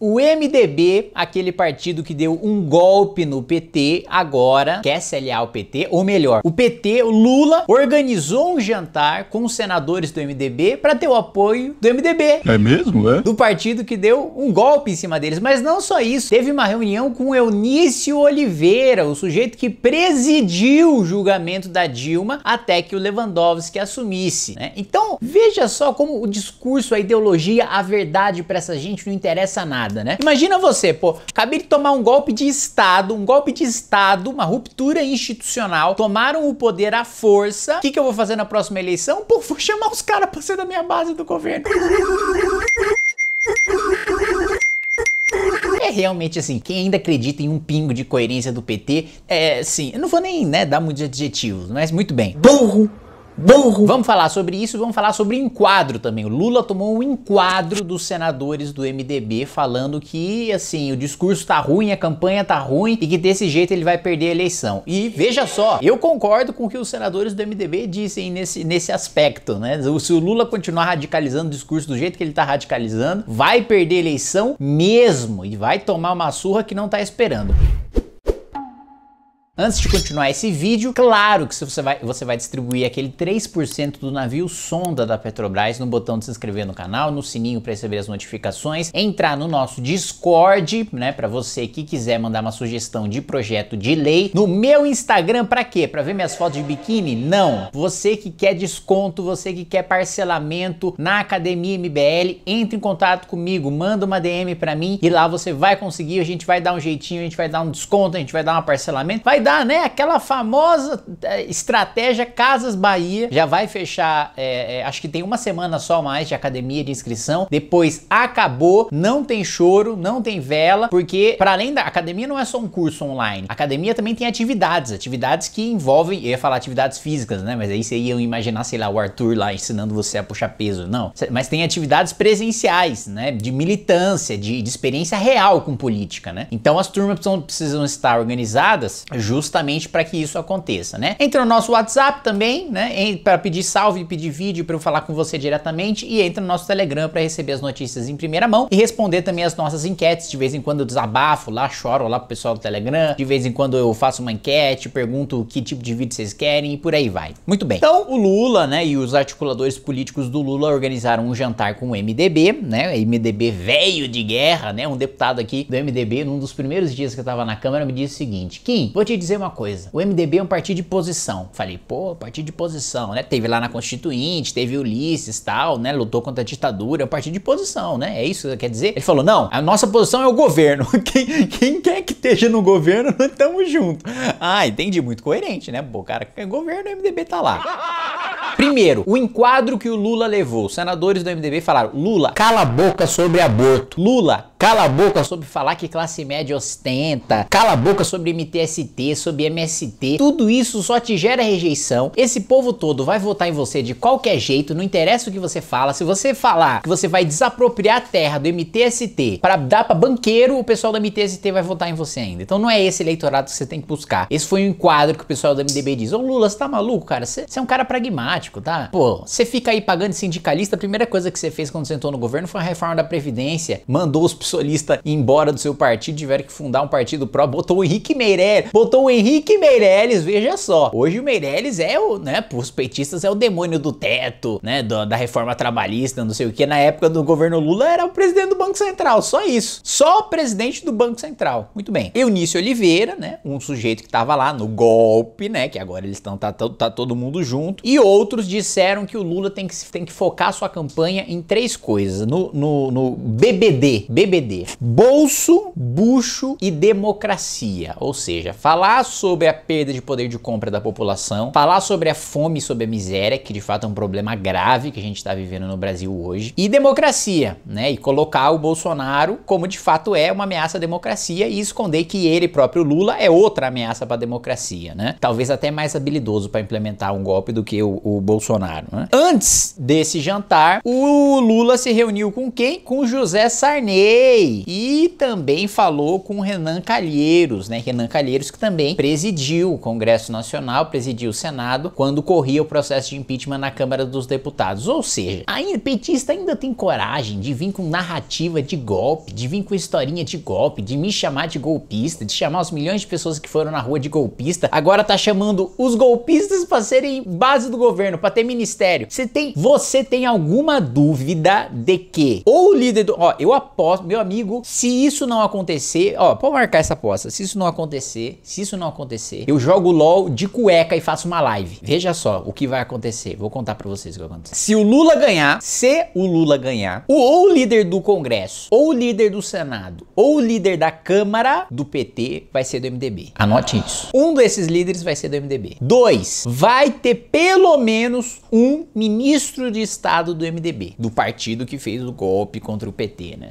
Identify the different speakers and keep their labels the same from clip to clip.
Speaker 1: O MDB, aquele partido que deu um golpe no PT, agora quer se é aliar ao PT, ou melhor, o PT, o Lula, organizou um jantar com os senadores do MDB para ter o apoio do MDB. É mesmo, é? Do partido que deu um golpe em cima deles. Mas não só isso, teve uma reunião com Eunício Oliveira, o sujeito que presidiu o julgamento da Dilma até que o Lewandowski assumisse. Né? Então, veja só como o discurso, a ideologia, a verdade para essa gente não interessa nada nada, né? Imagina você, pô, acabei de tomar um golpe de Estado, um golpe de Estado, uma ruptura institucional, tomaram o poder à força. O que, que eu vou fazer na próxima eleição? Pô, vou chamar os caras pra ser da minha base do governo. É realmente assim, quem ainda acredita em um pingo de coerência do PT, é assim, eu não vou nem né, dar muitos adjetivos, mas muito bem. Burro! Burro. Vamos falar sobre isso, vamos falar sobre enquadro também. O Lula tomou um enquadro dos senadores do MDB falando que, assim, o discurso tá ruim, a campanha tá ruim e que desse jeito ele vai perder a eleição. E veja só, eu concordo com o que os senadores do MDB dizem nesse, nesse aspecto, né? Se o Lula continuar radicalizando o discurso do jeito que ele tá radicalizando, vai perder a eleição mesmo e vai tomar uma surra que não tá esperando. Antes de continuar esse vídeo, claro que você vai, você vai distribuir aquele 3% do navio sonda da Petrobras no botão de se inscrever no canal, no sininho para receber as notificações, entrar no nosso Discord, né, para você que quiser mandar uma sugestão de projeto de lei, no meu Instagram para quê? Para ver minhas fotos de biquíni? Não. Você que quer desconto, você que quer parcelamento na Academia MBL, entre em contato comigo, manda uma DM para mim e lá você vai conseguir, a gente vai dar um jeitinho, a gente vai dar um desconto, a gente vai dar um parcelamento, vai dar, né? Aquela famosa eh, estratégia Casas Bahia. Já vai fechar, é, é, acho que tem uma semana só mais de academia de inscrição. Depois acabou, não tem choro, não tem vela, porque para além da academia não é só um curso online. A academia também tem atividades, atividades que envolvem, eu ia falar atividades físicas, né? Mas aí você ia imaginar, sei lá, o Arthur lá ensinando você a puxar peso, não. Mas tem atividades presenciais, né? De militância, de, de experiência real com política, né? Então as turmas precisam, precisam estar organizadas junto justamente para que isso aconteça, né? Entra no nosso WhatsApp também, né? Para pedir salve, pedir vídeo para eu falar com você diretamente e entra no nosso Telegram para receber as notícias em primeira mão e responder também as nossas enquetes. De vez em quando eu desabafo lá, choro lá pro pessoal do Telegram. De vez em quando eu faço uma enquete, pergunto que tipo de vídeo vocês querem e por aí vai. Muito bem. Então o Lula, né? E os articuladores políticos do Lula organizaram um jantar com o MDB, né? MDB velho de guerra, né? Um deputado aqui do MDB, num dos primeiros dias que eu tava na Câmara, me disse o seguinte: Kim, vou te dizer dizer uma coisa: o MDB é um partido de posição. Falei, pô, partido de posição, né? Teve lá na Constituinte, teve Ulisses tal, né? Lutou contra a ditadura, é um partido de posição, né? É isso que quer dizer? Ele falou: não, a nossa posição é o governo. Quem, quem quer que esteja no governo, nós estamos juntos. Ah, entendi, muito coerente, né? Pô, cara, é governo, o MDB tá lá. Primeiro, o enquadro que o Lula levou. Os senadores do MDB falaram: Lula, cala a boca sobre aborto. Lula, Cala a boca sobre falar que classe média ostenta. Cala a boca sobre MTST, sobre MST. Tudo isso só te gera rejeição. Esse povo todo vai votar em você de qualquer jeito, não interessa o que você fala. Se você falar que você vai desapropriar a terra do MTST para dar para banqueiro, o pessoal do MTST vai votar em você ainda. Então não é esse eleitorado que você tem que buscar. Esse foi um enquadro que o pessoal do MDB diz: Ô Lula, você tá maluco, cara? Você é um cara pragmático, tá? Pô, você fica aí pagando sindicalista. A primeira coisa que você fez quando você entrou no governo foi a reforma da Previdência. Mandou os solista embora do seu partido, tiveram que fundar um partido próprio, botou o Henrique Meirelles, botou o Henrique Meirelles, veja só. Hoje o Meirelles é o, né, pros petistas é o demônio do teto, né, da, da reforma trabalhista, não sei o que. Na época do governo Lula era o presidente do Banco Central, só isso. Só o presidente do Banco Central. Muito bem. Eunício Oliveira, né, um sujeito que tava lá no golpe, né, que agora eles estão, tá, tá, tá todo mundo junto. E outros disseram que o Lula tem que, tem que focar sua campanha em três coisas. No, no, no BBD, BBD bolso, bucho e democracia. Ou seja, falar sobre a perda de poder de compra da população, falar sobre a fome e sobre a miséria, que de fato é um problema grave que a gente está vivendo no Brasil hoje, e democracia, né? E colocar o Bolsonaro como de fato é uma ameaça à democracia e esconder que ele próprio Lula é outra ameaça para a democracia, né? Talvez até mais habilidoso para implementar um golpe do que o, o Bolsonaro. Né? Antes desse jantar, o Lula se reuniu com quem? Com José Sarney e também falou com Renan Calheiros, né? Renan Calheiros que também presidiu o Congresso Nacional, presidiu o Senado quando corria o processo de impeachment na Câmara dos Deputados. Ou seja, a petista ainda tem coragem de vir com narrativa de golpe, de vir com historinha de golpe, de me chamar de golpista, de chamar os milhões de pessoas que foram na rua de golpista. Agora tá chamando os golpistas para serem base do governo, para ter ministério. Você tem, você tem alguma dúvida de que ou o líder do, ó, eu aposto, meu amigo, se isso não acontecer, ó, pode marcar essa aposta. Se isso não acontecer, se isso não acontecer, eu jogo LOL de cueca e faço uma live. Veja só o que vai acontecer. Vou contar para vocês o que vai acontecer. Se o Lula ganhar, se o Lula ganhar, o ou o líder do Congresso, ou o líder do Senado, ou o líder da Câmara do PT vai ser do MDB. Anote isso. Um desses líderes vai ser do MDB. Dois, vai ter pelo menos um ministro de Estado do MDB, do partido que fez o golpe contra o PT, né?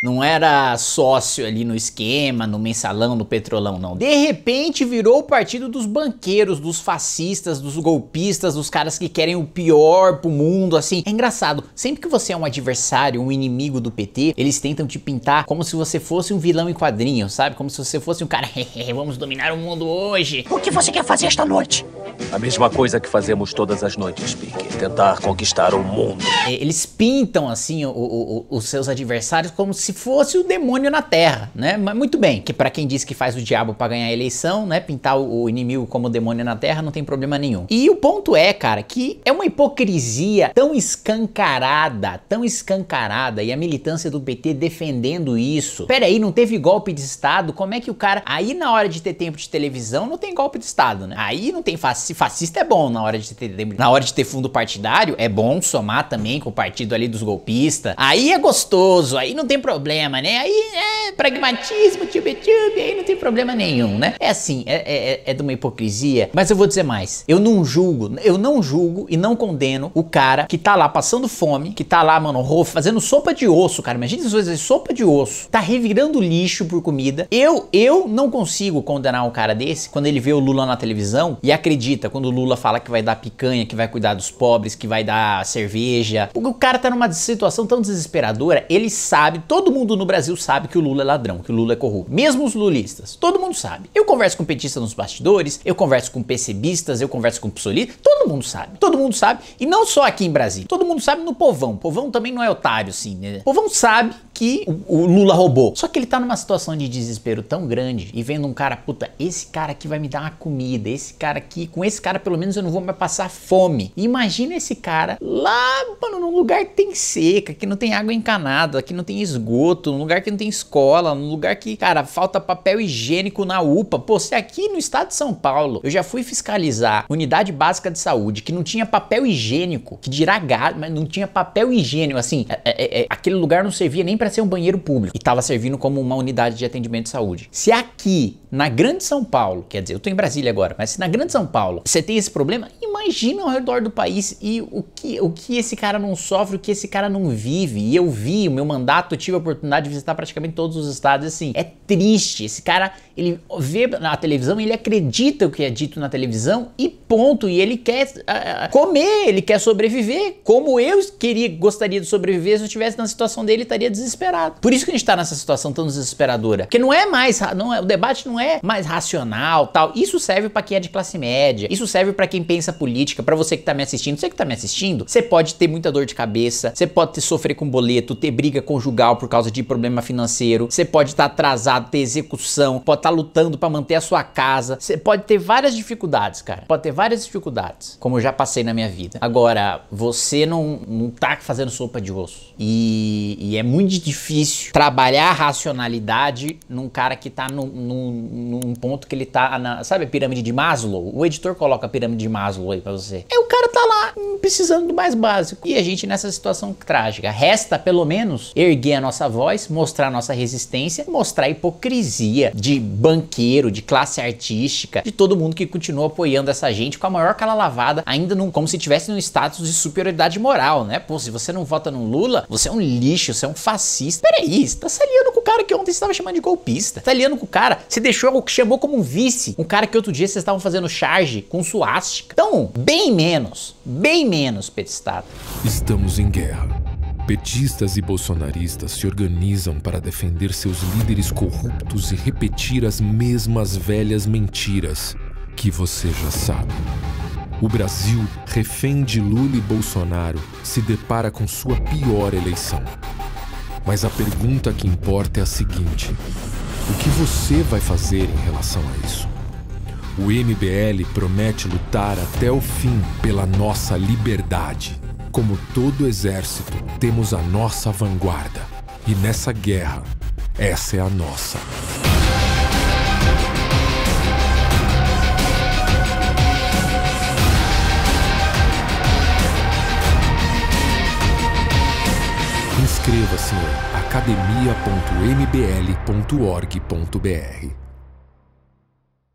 Speaker 1: Não era sócio ali no esquema, no mensalão, no petrolão, não. De repente virou o partido dos banqueiros, dos fascistas, dos golpistas, dos caras que querem o pior pro mundo, assim. É engraçado, sempre que você é um adversário, um inimigo do PT, eles tentam te pintar como se você fosse um vilão em quadrinho, sabe? Como se você fosse um cara, vamos dominar o mundo hoje. O que você quer fazer esta noite? A mesma coisa que fazemos todas as noites, Pique. Tentar conquistar o mundo. É, eles pintam, assim, o, o, o, os seus adversários como se fosse o demônio na Terra, né? Mas muito bem, que para quem diz que faz o diabo para ganhar a eleição, né? Pintar o inimigo como o demônio na Terra não tem problema nenhum. E o ponto é, cara, que é uma hipocrisia tão escancarada, tão escancarada, e a militância do PT defendendo isso. Pera aí, não teve golpe de Estado? Como é que o cara... Aí na hora de ter tempo de televisão, não tem golpe de Estado, né? Aí não tem fascismo fascista é bom na hora de ter na hora de ter fundo partidário, é bom somar também com o partido ali dos golpistas. Aí é gostoso, aí não tem problema, né? Aí é pragmatismo, tchube-tchube, aí não tem problema nenhum, né? É assim, é, é, é, é de uma hipocrisia. Mas eu vou dizer mais, eu não julgo, eu não julgo e não condeno o cara que tá lá passando fome, que tá lá, mano, rof, fazendo sopa de osso, cara. Imagina isso, fazer sopa de osso. Tá revirando lixo por comida. Eu, eu não consigo condenar um cara desse quando ele vê o Lula na televisão e acredita direita, quando o Lula fala que vai dar picanha, que vai cuidar dos pobres, que vai dar cerveja. O cara tá numa situação tão desesperadora, ele sabe, todo mundo no Brasil sabe que o Lula é ladrão, que o Lula é corrupto. Mesmo os lulistas, todo mundo sabe. Eu converso com petistas nos bastidores, eu converso com PCBistas, eu converso com psolistas, todo mundo sabe. Todo mundo sabe, e não só aqui em Brasil. todo mundo sabe no povão. O povão também não é otário, sim, né? O povão sabe que o, o Lula roubou. Só que ele tá numa situação de desespero tão grande e vendo um cara, puta, esse cara aqui vai me dar uma comida, esse cara aqui com esse cara pelo menos eu não vou mais passar fome. Imagina esse cara lá, mano, num lugar que tem seca, que não tem água encanada, que não tem esgoto, num lugar que não tem escola, num lugar que, cara, falta papel higiênico na UPA. Pô, se aqui no estado de São Paulo eu já fui fiscalizar unidade básica de saúde que não tinha papel higiênico, que dirá gado, mas não tinha papel higiênico, assim, é, é, é, aquele lugar não servia nem para ser um banheiro público e tava servindo como uma unidade de atendimento de saúde. Se aqui, na Grande São Paulo, quer dizer, eu tô em Brasília agora, mas se na Grande São Paulo Paulo. Você tem esse problema? Imagina ao redor do país e o que, o que esse cara não sofre, o que esse cara não vive. E eu vi, o meu mandato, tive a oportunidade de visitar praticamente todos os estados. Assim, é triste. Esse cara, ele vê na televisão, ele acredita o que é dito na televisão e ponto e ele quer uh, comer, ele quer sobreviver. Como eu queria, gostaria de sobreviver, se eu estivesse na situação dele, estaria desesperado. Por isso que a gente está nessa situação tão desesperadora. Porque não é mais, não é, o debate não é mais racional, tal. Isso serve para quem é de classe média, isso serve para quem pensa política, para você que está me assistindo. Você que está me assistindo, você pode ter muita dor de cabeça, você pode ter, sofrer com boleto, ter briga conjugal por causa de problema financeiro, você pode estar tá atrasado, ter execução, pode estar tá lutando para manter a sua casa, você pode ter várias dificuldades, cara. Pode ter várias dificuldades, como eu já passei na minha vida. Agora, você não, não tá fazendo sopa de osso. E, e é muito difícil trabalhar a racionalidade num cara que tá num, no num ponto que ele tá na. Sabe a pirâmide de Maslow? O editor coloca a pirâmide de Maslow aí pra você. É o cara tá lá precisando do mais básico. E a gente nessa situação trágica. Resta, pelo menos, erguer a nossa voz, mostrar nossa resistência, mostrar a hipocrisia de banqueiro, de classe artística, de todo mundo que continua apoiando essa gente com a maior cala lavada, ainda num como se tivesse um status de superioridade moral, né? Pô, se você não vota no Lula, você é um lixo, você é um fascista. Peraí, você tá se aliando com o cara que ontem você estava chamando de golpista. Você tá aliando com o cara, você deixou, chamou como um vice, um cara que outro dia vocês estavam fazendo charge com suástica. Então, bem menos bem menos petistado. Estamos em guerra. Petistas e bolsonaristas se organizam para defender seus líderes corruptos e repetir as mesmas velhas mentiras que você já sabe. O Brasil, refém de Lula e Bolsonaro, se depara com sua pior eleição. Mas a pergunta que importa é a seguinte: o que você vai fazer em relação a isso? O MBL promete lutar até o fim pela nossa liberdade. Como todo exército, temos a nossa vanguarda. E nessa guerra, essa é a nossa. Inscreva-se em academia.mbl.org.br.